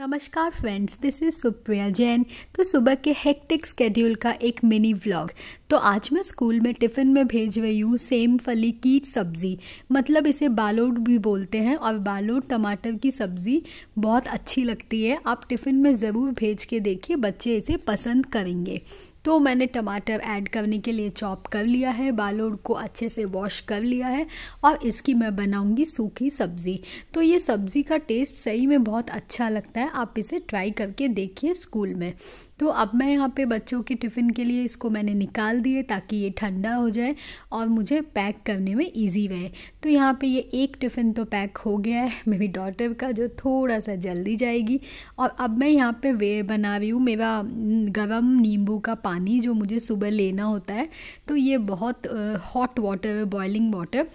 नमस्कार friends this is Supriya Jain तो सुबह के हेक्टिक स्केड्यूल का एक मिनी व्लॉग तो आज मैं स्कूल में टिफ़िन में भेज रही हूँ सेम फली की सब्ज़ी मतलब इसे बालोट भी बोलते हैं और बालोट टमाटर की सब्ज़ी बहुत अच्छी लगती है आप टिफ़िन में ज़रूर भेज के देखिए बच्चे इसे पसंद करेंगे तो मैंने टमाटर ऐड करने के लिए चॉप कर लिया है बालों को अच्छे से वॉश कर लिया है और इसकी मैं बनाऊंगी सूखी सब्ज़ी तो ये सब्ज़ी का टेस्ट सही में बहुत अच्छा लगता है आप इसे ट्राई करके देखिए स्कूल में तो अब मैं यहाँ पे बच्चों के टिफ़िन के लिए इसको मैंने निकाल दिए ताकि ये ठंडा हो जाए और मुझे पैक करने में ईजी रहे तो यहाँ पे ये एक टिफ़िन तो पैक हो गया है मेरी डॉटर का जो थोड़ा सा जल्दी जाएगी और अब मैं यहाँ पे वे बना रही हूँ मेरा गरम नींबू का पानी जो मुझे सुबह लेना होता है तो ये बहुत हॉट वाटर बॉयलिंग वाटर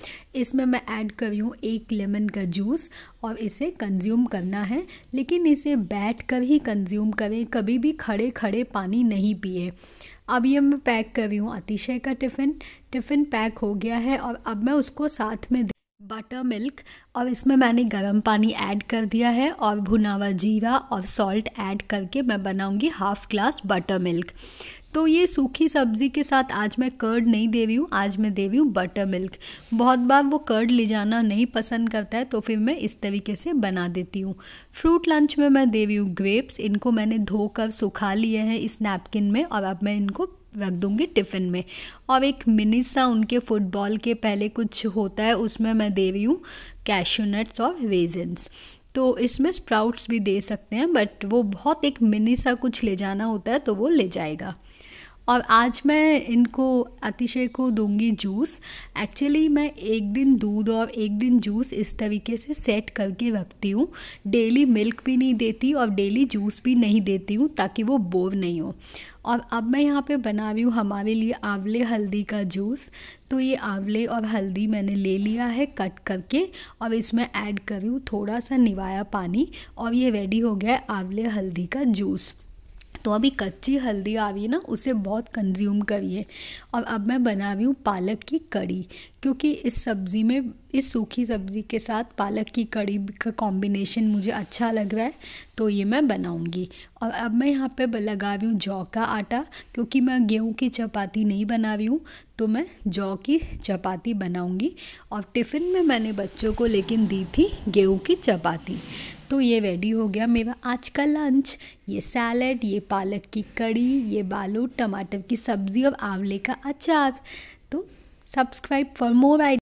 इसमें मैं ऐड कर रही हूँ एक लेमन का जूस और इसे कंज्यूम करना है लेकिन इसे बैठ कर ही कंज्यूम करें कभी भी खड़े खड़े पानी नहीं पिए अब ये मैं पैक कर रही हूँ अतिशय का टिफ़िन टिफ़िन पैक हो गया है और अब मैं उसको साथ में बटर मिल्क और इसमें मैंने गर्म पानी ऐड कर दिया है और भुना हुआ जीरा और सॉल्ट ऐड करके मैं बनाऊँगी हाफ़ ग्लास बटर मिल्क तो ये सूखी सब्जी के साथ आज मैं कर्ड नहीं दे रही हूँ आज मैं दे रही हूँ बटर मिल्क बहुत बार वो कर्ड ले जाना नहीं पसंद करता है तो फिर मैं इस तरीके से बना देती हूँ फ्रूट लंच में मैं दे रही हूँ ग्रेप्स इनको मैंने धोकर सुखा लिए हैं इस नैपकिन में और अब मैं इनको रख दूँगी टिफ़िन में और एक मिनी सा उनके फुटबॉल के पहले कुछ होता है उसमें मैं दे रही हूँ कैशोनट्स और रेजेंस तो इसमें स्प्राउट्स भी दे सकते हैं बट वो बहुत एक मिनी सा कुछ ले जाना होता है तो वो ले जाएगा और आज मैं इनको अतिशय को दूंगी जूस एक्चुअली मैं एक दिन दूध और एक दिन जूस इस तरीके से सेट करके रखती हूँ डेली मिल्क भी नहीं देती और डेली जूस भी नहीं देती हूँ ताकि वो बोर नहीं हो और अब मैं यहाँ पे बना रही हूँ हमारे लिए आंवले हल्दी का जूस तो ये आंवले और हल्दी मैंने ले लिया है कट करके और इसमें ऐड करी हूँ थोड़ा सा निवाया पानी और ये रेडी हो गया है आंवले हल्दी का जूस तो अभी कच्ची हल्दी आ रही है ना उसे बहुत कंज्यूम करिए और अब मैं बना रही हूँ पालक की कड़ी क्योंकि इस सब्ज़ी में इस सूखी सब्ज़ी के साथ पालक की कड़ी का कॉम्बिनेशन मुझे अच्छा लग रहा है तो ये मैं बनाऊँगी और अब मैं यहाँ पे लगा रही हूँ जौ का आटा क्योंकि मैं गेहूँ की चपाती नहीं बना रही हूँ तो मैं जौ की चपाती बनाऊँगी और टिफ़िन में मैंने बच्चों को लेकिन दी थी गेहूँ की चपाती तो ये रेडी हो गया मेरा आज का लंच ये सैलड ये पालक की कड़ी ये बालू टमाटर की सब्ज़ी और आंवले का अचार तो सब्सक्राइब फॉर मोर आई